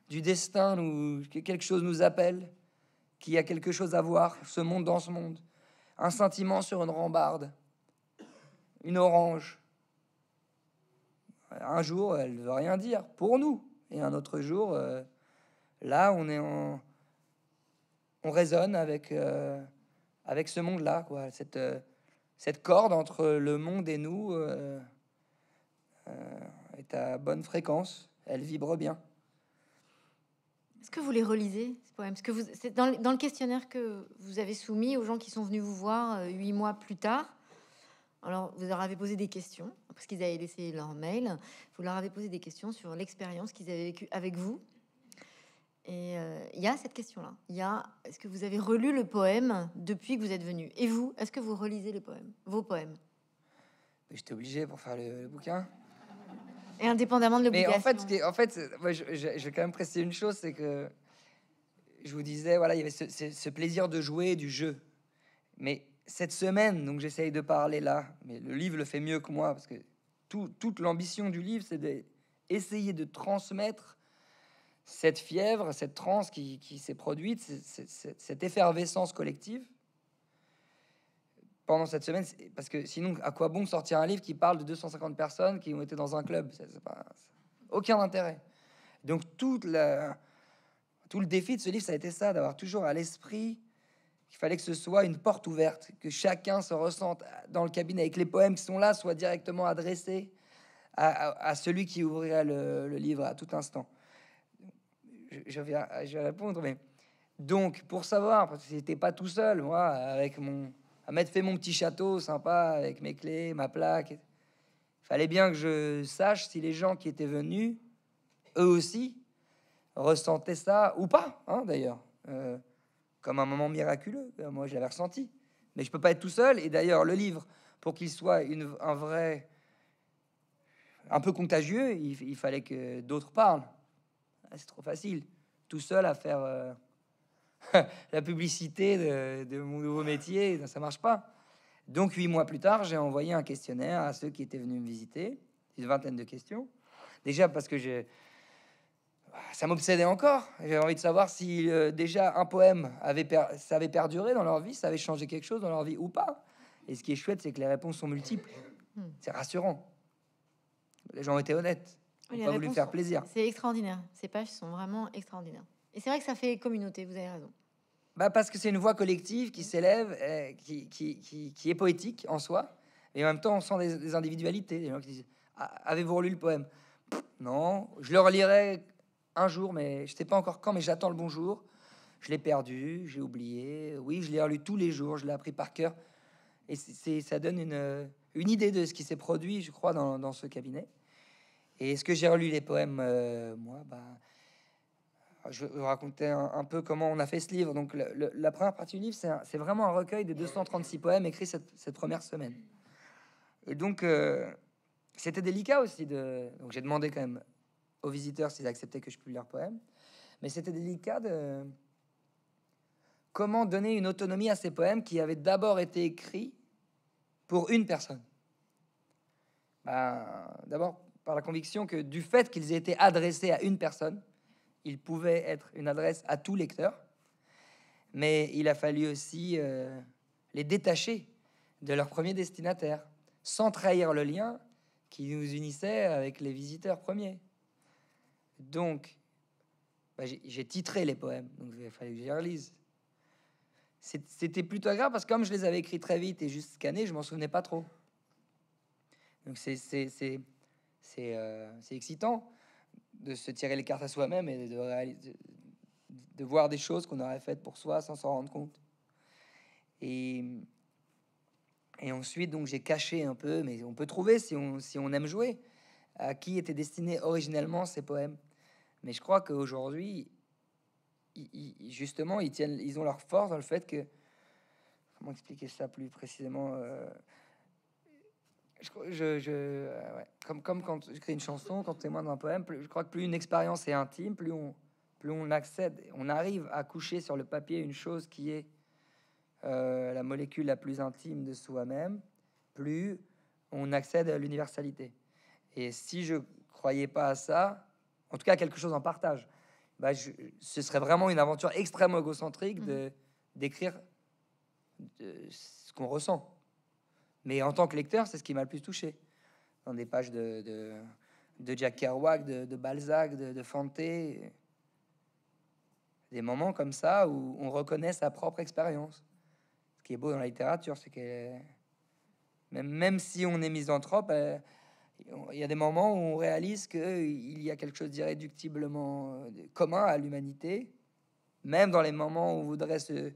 du destin nous que quelque chose nous appelle, qu'il y a quelque chose à voir, ce monde dans ce monde, un sentiment sur une rambarde, une orange. Un jour, elle ne veut rien dire pour nous, et un autre jour, euh, là, on est en on résonne avec, euh, avec ce monde-là, quoi. Cette, euh, cette corde entre le monde et nous euh, est à bonne fréquence, elle vibre bien. Est-ce que vous les relisez, ce poème Est-ce que vous, c'est dans, dans, le questionnaire que vous avez soumis aux gens qui sont venus vous voir huit mois plus tard, alors, vous leur avez posé des questions, parce qu'ils avaient laissé leur mail. Vous leur avez posé des questions sur l'expérience qu'ils avaient vécue avec vous, et euh, il y a cette question-là. Il y a est-ce que vous avez relu le poème depuis que vous êtes venu Et vous, est-ce que vous relisez le poèmes, vos poèmes J'étais obligé pour faire le, bouquin. Et indépendamment de l'obligation. Mais en fait, en fait je, vais quand même préciser une chose, c'est que je vous disais, voilà, il y avait ce, plaisir de jouer, du jeu. Mais cette semaine, donc j'essaye de parler là, mais le livre le fait mieux que moi, parce que tout, toute l'ambition du livre, c'est d'essayer de transmettre cette fièvre, cette transe qui, s'est produite, cette effervescence collective pendant cette semaine, parce que sinon, à quoi bon sortir un livre qui parle de 250 personnes qui ont été dans un club Aucun intérêt. Donc tout le défi de ce livre, ça a été ça, d'avoir toujours à l'esprit qu'il fallait que ce soit une porte ouverte, que chacun se ressente dans le cabinet, avec les poèmes qui sont là soient directement adressés à, celui qui ouvrirait le livre à tout instant je, je, vais, je répondre, mais donc pour savoir, parce que c'était pas tout seul, moi, avec mon à m'être fait mon petit château sympa avec mes clés, ma plaque, fallait bien que je sache si les gens qui étaient venus, eux aussi, ressentaient ça ou pas, hein, d'ailleurs, euh, comme un moment miraculeux. Moi, je l'avais ressenti, mais je peux pas être tout seul. Et d'ailleurs, le livre, pour qu'il soit un vrai un peu contagieux, il fallait que d'autres parlent. Ah, c'est trop facile. Tout seul à faire euh, la publicité de, mon nouveau métier, ça marche pas. Donc, huit mois plus tard, j'ai envoyé un questionnaire à ceux qui étaient venus me visiter, une vingtaine de questions. Déjà parce que j'ai ça m'obsédait encore. J'avais envie de savoir si euh, déjà un poème avait ça avait perduré dans leur vie, ça avait changé quelque chose dans leur vie ou pas. Et ce qui est chouette, c'est que les réponses sont multiples. Hmm. C'est rassurant. Les gens ont étaient honnêtes. On va faire plaisir. C'est extraordinaire. Ces pages sont vraiment extraordinaires. Et c'est vrai que ça fait communauté, vous avez raison. Bah parce que c'est une voix collective qui s'élève, euh, qui, qui, qui, est poétique en soi. Et en même temps, on sent des, individualités. Des gens qui disent ah, Avez-vous relu le poème Non, je le relirai un jour, mais je ne sais pas encore quand, mais j'attends le bonjour. Je l'ai perdu, j'ai oublié. Oui, je l'ai relu tous les jours, je l'ai appris par cœur. Et c'est, ça donne une, une idée de ce qui s'est produit, je crois, dans, dans ce cabinet. Et est-ce que j'ai relu les poèmes euh, Moi, ben, je vais vous raconter un, peu comment on a fait ce livre. Donc, la première partie du livre, c'est vraiment un recueil de 236 poèmes écrits cette, première semaine. Et donc, euh, c'était délicat aussi de. Donc, j'ai demandé quand même aux visiteurs s'ils acceptaient que je publie leurs poèmes. Mais c'était délicat de. Comment donner une autonomie à ces poèmes qui avaient d'abord été écrits pour une personne ben, D'abord, par la conviction que du fait qu'ils étaient adressés à une personne, ils pouvaient être une adresse à tout lecteur, mais il a fallu aussi euh, les détacher de leur premier destinataire, sans trahir le lien qui nous unissait avec les visiteurs premiers. Donc, bah, j'ai titré les poèmes, donc il fallait que je les relise. C'était plutôt grave, parce que comme je les avais écrits très vite et juste scannés, je m'en souvenais pas trop. Donc c'est euh, c'est excitant de se tirer les cartes à soi-même et de, de voir des choses qu'on aurait faites pour soi sans s'en rendre compte. Et, et ensuite, donc j'ai caché un peu, mais on peut trouver si on, si on aime jouer, à qui étaient destinés originellement ces poèmes. Mais je crois qu'aujourd'hui, justement, ils, tiennent, ils ont leur force dans le fait que. Comment expliquer ça plus précisément euh, je, euh, comme, comme quand je crée une chanson, quand témoin d'un poème, je crois que plus une expérience est intime, plus on, plus on accède, on arrive à coucher sur le papier une chose qui est euh, la molécule la plus intime de soi-même, plus on accède à l'universalité. Et si je croyais pas à ça, en tout cas quelque chose en partage, bah, ce serait vraiment une aventure extrêmement égocentrique de mmh. d'écrire euh, ce qu'on ressent. Mais en tant que lecteur, c'est ce qui m'a le plus touché. Dans des pages de, de, Jack Kerouac, de, Balzac, de, de Fanté. Des moments comme ça où on reconnaît sa propre expérience. Ce qui est beau dans la littérature, c'est que même, même si on est misanthrope, euh, il y a des moments où on réalise qu'il y a quelque chose d'irréductiblement euh, commun à l'humanité, même dans les moments où on voudrait se,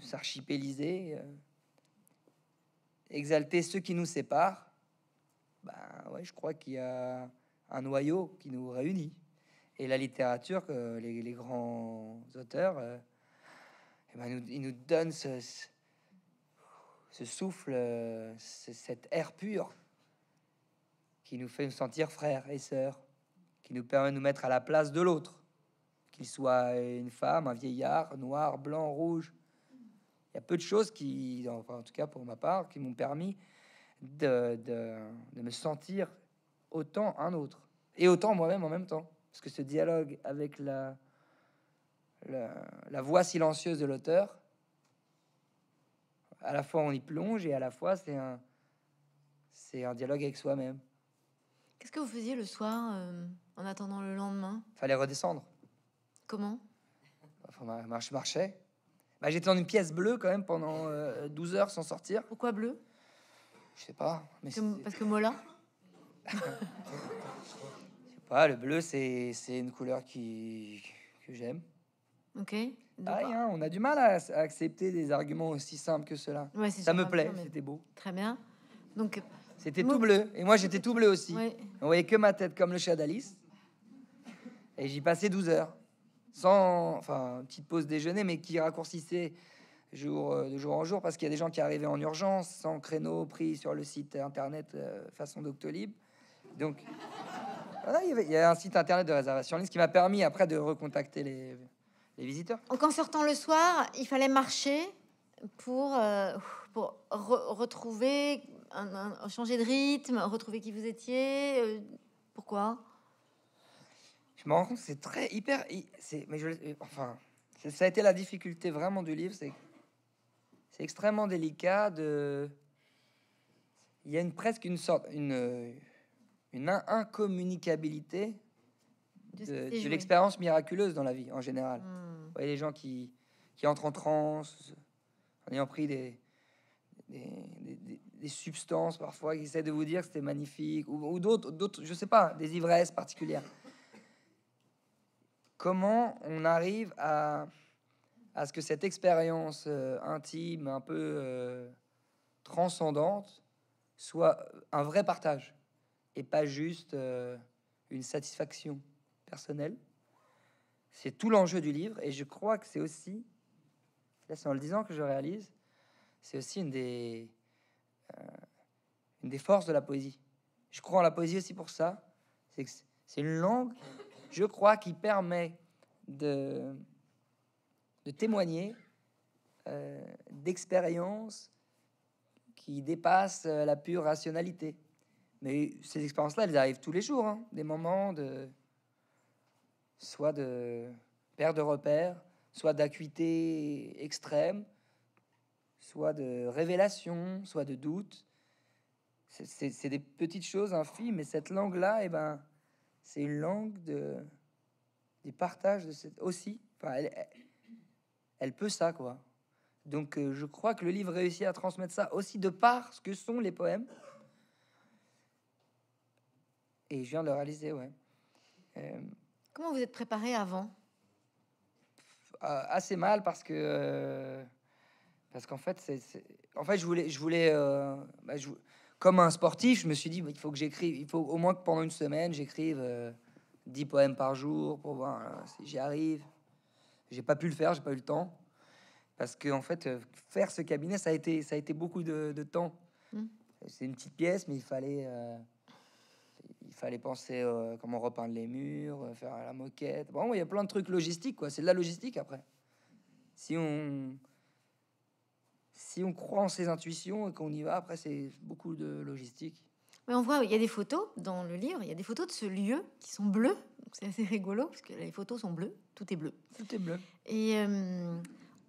s'archipéliser, euh, exalter ceux qui nous séparent, ben ouais, je crois qu'il y a un noyau qui nous réunit. Et la littérature, les, grands auteurs, euh, eh ben, ils nous donnent ce, souffle, euh, cet air pur qui nous fait nous sentir frères et sœurs, qui nous permet de nous mettre à la place de l'autre soit une femme, un vieillard, noir, blanc, rouge. Il y a peu de choses qui, en tout cas pour ma part, qui m'ont permis de, me sentir autant un autre et autant moi-même en même temps. Parce que ce dialogue avec la, la, voix silencieuse de l'auteur, à la fois on y plonge et à la fois c'est un, c'est un dialogue avec soi-même. Qu'est-ce que vous faisiez le soir euh, en attendant le lendemain Fallait redescendre. Comment Enfin, marchais. Bah, j'étais dans une pièce bleue quand même pendant 12 euh, heures sans sortir. Pourquoi bleu Je sais pas. Mais Parce que, parce que Mola je sais pas, le bleu, c'est une couleur qui, que j'aime. Ok. Hein, on a du mal à, accepter des arguments aussi simples que cela. Ça me plaît, c'était beau. Très bien. Donc, C'était tout bleu. Et moi, j'étais tout bleu aussi. ouais. On voyait que ma tête comme le chat d'Alice. Et j'y passais 12 heures sans, enfin, une petite pause déjeuner, mais qui raccourcissait jour, euh, de jour en jour parce qu'il y a des gens qui arrivaient en urgence, sans créneau pris sur le site internet euh, façon Doctolib. Donc, il, y avait, a un site internet de réservation ce qui m'a permis après de recontacter les, les visiteurs. Donc, en sortant le soir, il fallait marcher pour, euh, pour retrouver, changer de rythme, retrouver qui vous étiez. pourquoi c'est très hyper. C'est, mais je, euh, enfin, ça a été la difficulté vraiment du livre, c'est, c'est extrêmement délicat de. Il y a une presque une sorte, une, une incommunicabilité de, l'expérience miraculeuse dans la vie en général. Hmm. Vous voyez les gens qui, qui entrent en transe en ayant pris des, des, substances parfois qui essaient de vous dire que c'était magnifique, ou, ou d'autres, d'autres, je sais pas, des ivresses particulières comment on arrive à, à ce que cette expérience euh, intime, un peu euh, transcendante, soit un vrai partage et pas juste euh, une satisfaction personnelle. C'est tout l'enjeu du livre et je crois que c'est aussi, c'est en le disant que je réalise, c'est aussi une des, une des forces de la poésie. Je crois en la poésie aussi pour ça, c'est que c'est une langue je crois qu'il permet de, de témoigner euh, d'expériences qui dépassent euh, la pure rationalité. Mais ces expériences-là, elles arrivent tous les jours, hein. des moments de soit de perte de repères, soit d'acuité extrême, soit de révélation, soit de doute. C'est des petites choses infimes, mais cette langue-là, eh ben, c'est une langue de, du partage de cette aussi. Enfin, elle, elle, peut ça, quoi. Donc, euh, je crois que le livre réussit à transmettre ça aussi de par ce que sont les poèmes. Et je viens de le réaliser, ouais. Euh, Comment vous êtes préparé avant euh, Assez mal parce que parce qu'en fait, c'est en fait, je voulais, je voulais, bah, comme un sportif, je me suis dit, bah, il faut que j'écrive, il faut au moins que pendant une semaine, j'écrive euh, dix 10 poèmes par jour pour voir euh, si j'y arrive. J'ai pas pu le faire, j'ai pas eu le temps. Parce que, en fait, euh, faire ce cabinet, ça a été, ça a été beaucoup de, temps. Hmm. C'est une petite pièce, mais il fallait, il fallait penser comment repeindre les murs, faire la moquette. Bon, il y a plein de trucs logistiques, quoi. C'est de la logistique après. Si on, si on croit en ses intuitions et qu'on y va, après, c'est beaucoup de logistique. Mais on voit, il y a des photos dans le livre, il y a des photos de ce lieu qui sont bleues. C'est assez rigolo parce que les photos sont bleues, tout est bleu. Tout est bleu. Et euh,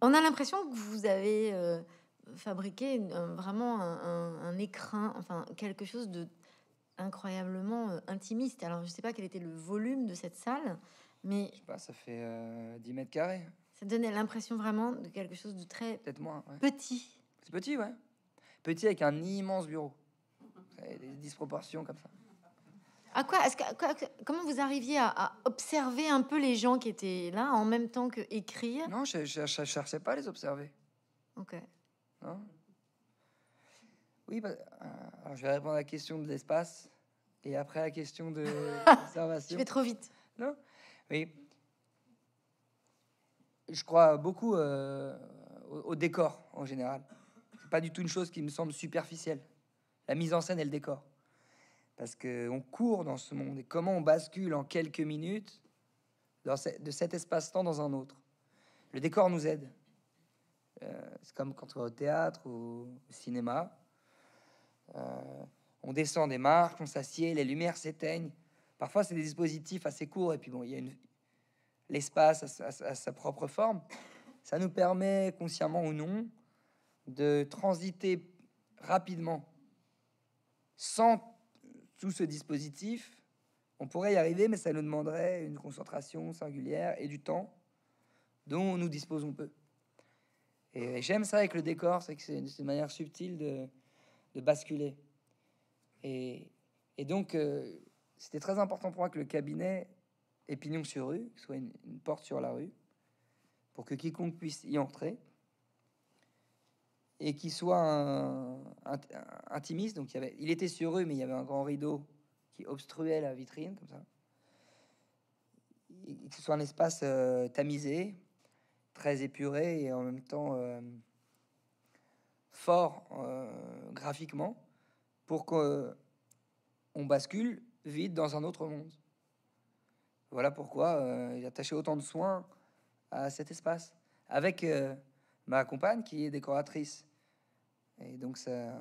on a l'impression que vous avez euh, fabriqué vraiment un, un, écrin, enfin quelque chose de incroyablement euh, intimiste. Alors je sais pas quel était le volume de cette salle, mais. Je sais pas, ça fait 10 mètres carrés. Ça donnait l'impression vraiment de quelque chose de très Peut-être moins, ouais. petit. C'est petit, ouais. Petit avec un immense bureau. Des disproportions comme ça. À quoi, -ce comment vous arriviez à, observer un peu les gens qui étaient là en même temps que écrire Non, je, je, cherchais pas à les observer. Ok. Non. Oui, bah, euh, je vais répondre à la question de l'espace et après à la question de l'observation. je vais trop vite. Non. Oui je crois beaucoup euh, au, décor en général. C'est pas du tout une chose qui me semble superficielle. La mise en scène et le décor. Parce que on court dans ce monde et comment on bascule en quelques minutes dans de cet espace-temps dans un autre. Le décor nous aide. Euh, c'est comme quand on va au théâtre ou au cinéma. Euh, on descend des marches, on s'assied, les lumières s'éteignent. Parfois, c'est des dispositifs assez courts et puis bon, il y a une, l'espace à, sa propre forme, ça nous permet, consciemment ou non, de transiter rapidement. Sans tout ce dispositif, on pourrait y arriver, mais ça nous demanderait une concentration singulière et du temps dont nous disposons peu. Et, j'aime ça avec le décor, c'est que c'est une, manière subtile de, basculer. Et, donc, euh, c'était très important pour moi que le cabinet épignon sur rue, soit une, porte sur la rue, pour que quiconque puisse y entrer, et qu'il soit un, intimiste. Donc il, y avait, il était sur rue, mais il y avait un grand rideau qui obstruait la vitrine, comme ça. Et que ce soit un espace euh, tamisé, très épuré et en même temps euh, fort euh, graphiquement, pour qu'on bascule vite dans un autre monde. Voilà pourquoi j'ai euh, attaché autant de soins à cet espace. Avec euh, ma compagne qui est décoratrice. Et donc, ça.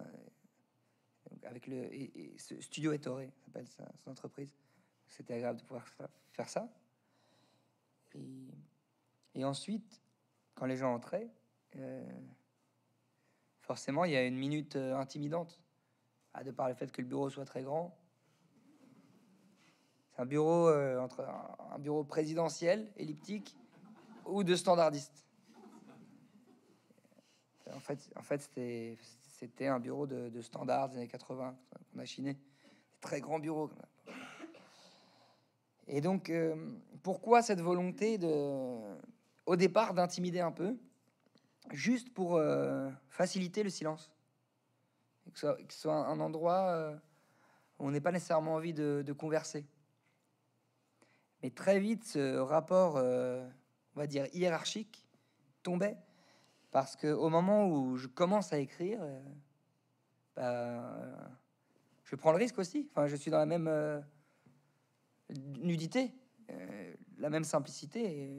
Avec le. ce studio Ettore, s'appelle son entreprise. C'était agréable de pouvoir faire ça. Et, ensuite, quand les gens entraient, euh, forcément, il y a une minute intimidante. à ah, de par le fait que le bureau soit très grand, un bureau euh, entre un bureau présidentiel, elliptique, ou de standardiste. En fait, en fait c'était un bureau de, standards des années 80 qu'on a chiné. Très grand bureau. Et donc, euh, pourquoi cette volonté de, au départ d'intimider un peu, juste pour euh, faciliter le silence Que ce soit, un endroit où on n'est pas nécessairement envie de converser. Mais très vite, ce rapport, euh, on va dire, hiérarchique tombait. Parce que au moment où je commence à écrire, euh, bah, je prends le risque aussi. Enfin, je suis dans la même euh, nudité, la même simplicité.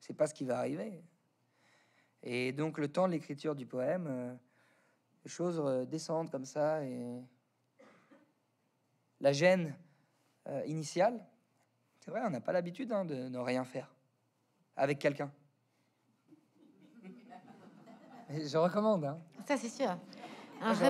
C'est pas ce qui va arriver. Et donc, le temps de l'écriture du poème, les choses descendent comme ça. Et la gêne initiale, c'est vrai, on n'a pas l'habitude hein, de ne rien faire avec quelqu'un. Je recommande. Hein. Ça, c'est sûr. Ah, je,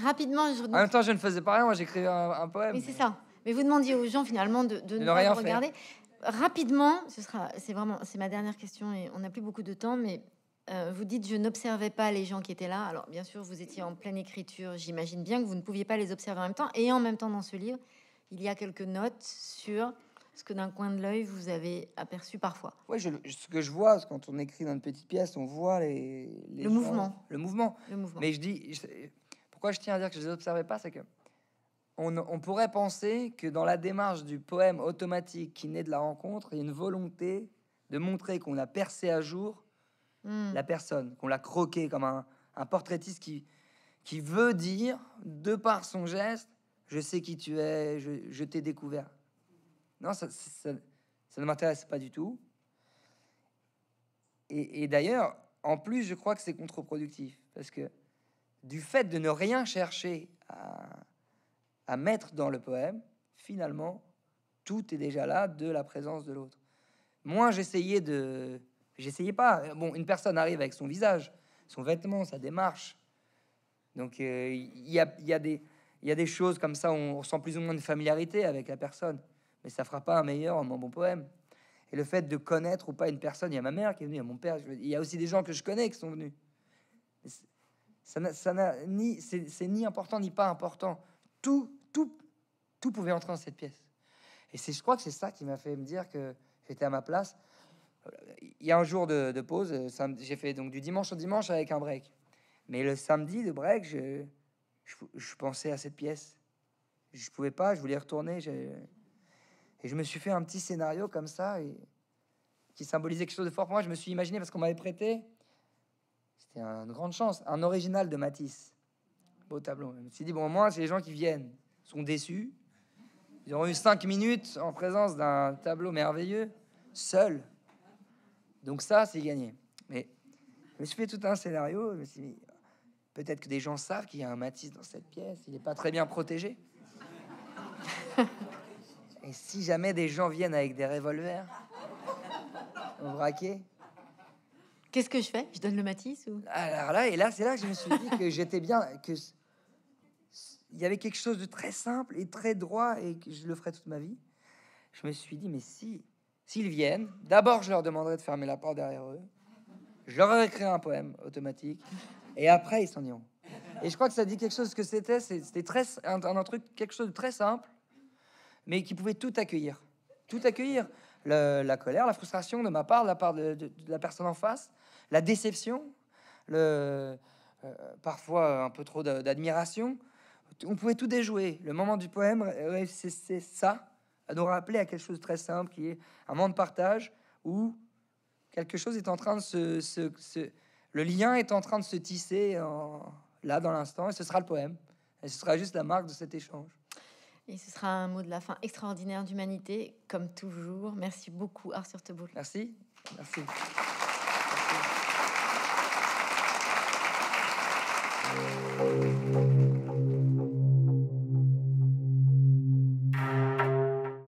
rapidement. En même temps, je ne faisais pas rien. Moi, j'écrivais un, poème. Mais c'est ça. Mais vous demandiez aux gens finalement de, ne rien regarder. Rapidement, ce sera. C'est vraiment. C'est ma dernière question et on n'a plus beaucoup de temps, mais. Euh, vous dites, je n'observais pas les gens qui étaient là. Alors, bien sûr, vous étiez en pleine écriture. J'imagine bien que vous ne pouviez pas les observer en même temps. Et en même temps, dans ce livre, il y a quelques notes sur ce que d'un coin de l'œil vous avez aperçu parfois. Oui, ce que je vois quand on écrit dans une petite pièce, on voit les, les le, mouvement. le mouvement, le mouvement. Mais je dis pourquoi je tiens à dire que je les observais pas, c'est que on, pourrait penser que dans la démarche du poème automatique qui naît de la rencontre, il y a une volonté de montrer qu'on a percé à jour hmm. la personne, qu'on l'a croqué comme un, un portraitiste qui, qui veut dire, de par son geste, je sais qui tu es, je t'ai découvert. Non, ça, ne m'intéresse pas du tout. Et, d'ailleurs, en plus, je crois que c'est contre-productif. Parce que du fait de ne rien chercher à, mettre dans le poème, finalement, tout est déjà là de la présence de l'autre. Moi, j'essayais de... J'essayais pas. Bon, une personne arrive avec son visage, son vêtement, sa démarche. Donc, euh, il y, a, des choses comme ça, où on ressent plus ou moins de familiarité avec la personne mais ça fera pas un meilleur, un mon bon poème. Et le fait de connaître ou pas une personne, il y a ma mère qui est venue, il y a mon père, il y a aussi des gens que je connais qui sont venus. Ça n'est ni, c'est ni important ni pas important. Tout, tout, tout pouvait entrer dans cette pièce. Et c'est, je crois que c'est ça qui m'a fait me dire que j'étais à ma place. Il y a un jour de, pause, euh, j'ai fait donc du dimanche au dimanche avec un break. Mais le samedi de break, je, je, pensais à cette pièce. Je pouvais pas, je voulais retourner. retourner. Et je me suis fait un petit scénario comme ça et qui symbolisait quelque chose de fort pour moi. Je me suis imaginé parce qu'on m'avait prêté, c'était une grande chance, un original de Matisse. Beau tableau. Je me suis dit, bon, au moins, c'est les gens qui viennent sont déçus. Ils ont eu cinq minutes en présence d'un tableau merveilleux, seul. Donc, ça, c'est gagné. Mais je me suis fait tout un scénario. Je me suis dit, peut-être que des gens savent qu'il y a un Matisse dans cette pièce. Il n'est pas très bien protégé. Et si jamais des gens viennent avec des revolvers, on braquer. Qu'est-ce que je fais Je donne le matisse ou Alors là, et là, c'est là que je me suis dit que j'étais bien, que il y avait quelque chose de très simple et très droit et que je le ferai toute ma vie. Je me suis dit, mais si, s'ils viennent, d'abord je leur demanderai de fermer la porte derrière eux. Je leur aurais créé un poème automatique et après ils s'en iront. Et je crois que ça dit quelque chose que c'était, c'était très un, truc, quelque chose de très simple mais qui pouvait tout accueillir. Tout accueillir. la colère, la frustration de ma part, de la part de, la personne en face, la déception, le, euh, parfois un peu trop d'admiration. On pouvait tout déjouer. Le moment du poème, euh, c'est ça, à nous rappeler à quelque chose de très simple, qui est un moment de partage où quelque chose est en train de se... le lien est en train de se tisser là dans l'instant, et ce sera le poème. Et ce sera juste la marque de cet échange. Et ce sera un mot de la fin extraordinaire d'humanité, comme toujours. Merci beaucoup, Arthur Teboul. Merci. Merci.